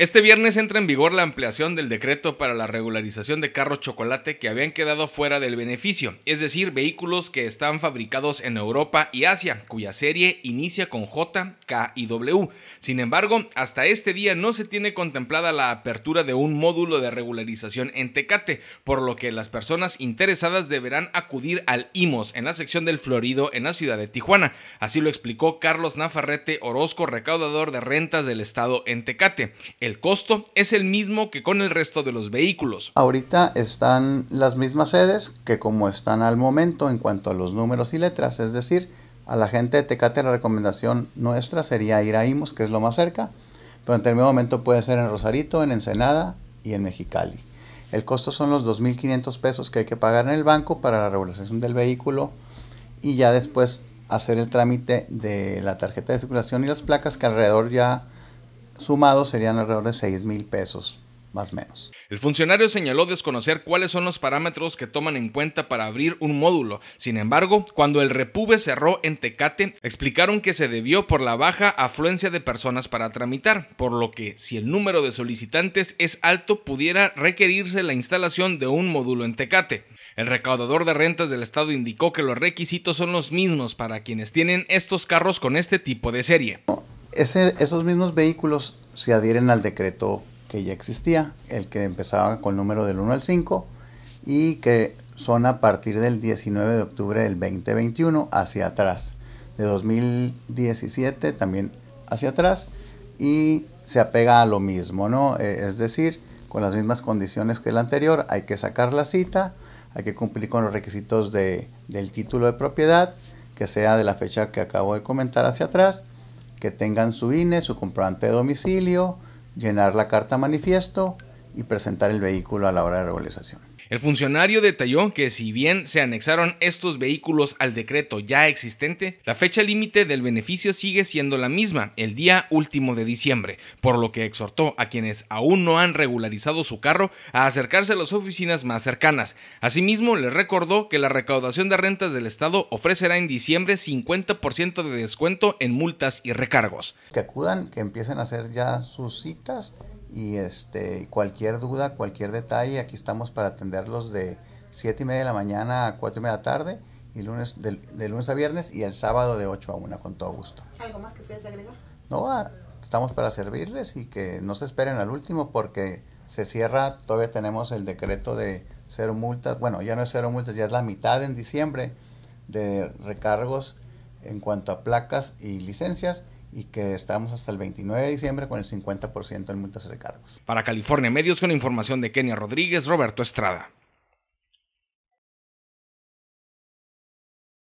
Este viernes entra en vigor la ampliación del decreto para la regularización de carros chocolate que habían quedado fuera del beneficio, es decir, vehículos que están fabricados en Europa y Asia, cuya serie inicia con J, K y W. Sin embargo, hasta este día no se tiene contemplada la apertura de un módulo de regularización en Tecate, por lo que las personas interesadas deberán acudir al IMOS en la sección del Florido en la ciudad de Tijuana. Así lo explicó Carlos Nafarrete Orozco, recaudador de rentas del Estado en Tecate. El costo es el mismo que con el resto de los vehículos. Ahorita están las mismas sedes que como están al momento en cuanto a los números y letras, es decir, a la gente de Tecate la recomendación nuestra sería ir a Imos, que es lo más cerca, pero en de momento puede ser en Rosarito, en Ensenada y en Mexicali. El costo son los 2.500 pesos que hay que pagar en el banco para la regulación del vehículo y ya después hacer el trámite de la tarjeta de circulación y las placas que alrededor ya sumados serían alrededor de 6 mil pesos, más o menos. El funcionario señaló desconocer cuáles son los parámetros que toman en cuenta para abrir un módulo. Sin embargo, cuando el Repube cerró en Tecate, explicaron que se debió por la baja afluencia de personas para tramitar, por lo que si el número de solicitantes es alto pudiera requerirse la instalación de un módulo en Tecate. El recaudador de rentas del estado indicó que los requisitos son los mismos para quienes tienen estos carros con este tipo de serie esos mismos vehículos se adhieren al decreto que ya existía, el que empezaba con el número del 1 al 5 y que son a partir del 19 de octubre del 2021 hacia atrás. De 2017 también hacia atrás y se apega a lo mismo, ¿no? E, es decir, con las mismas condiciones que el anterior, hay que sacar la cita, hay que cumplir con los requisitos del título de propiedad, que sea de la fecha que acabo de comentar hacia atrás, que tengan su INE, su comprobante de domicilio, llenar la carta manifiesto y presentar el vehículo a la hora de regularización. El funcionario detalló que si bien se anexaron estos vehículos al decreto ya existente, la fecha límite del beneficio sigue siendo la misma, el día último de diciembre, por lo que exhortó a quienes aún no han regularizado su carro a acercarse a las oficinas más cercanas. Asimismo, le recordó que la recaudación de rentas del Estado ofrecerá en diciembre 50% de descuento en multas y recargos. Que acudan, que empiecen a hacer ya sus citas y este, cualquier duda, cualquier detalle, aquí estamos para atenderlos de 7 y media de la mañana a 4 y media de la tarde, y lunes, de, lunes a viernes, y el sábado de 8 a 1, con todo gusto. ¿Algo más que ustedes agregar? No, ah, estamos para servirles y que no se esperen al último porque se cierra, todavía tenemos el decreto de cero multas, bueno, ya no es cero multas, ya es la mitad en diciembre de recargos en cuanto a placas y licencias y que estamos hasta el 29 de diciembre con el 50% en multas de cargos. Para California Medios, con información de Kenia Rodríguez, Roberto Estrada.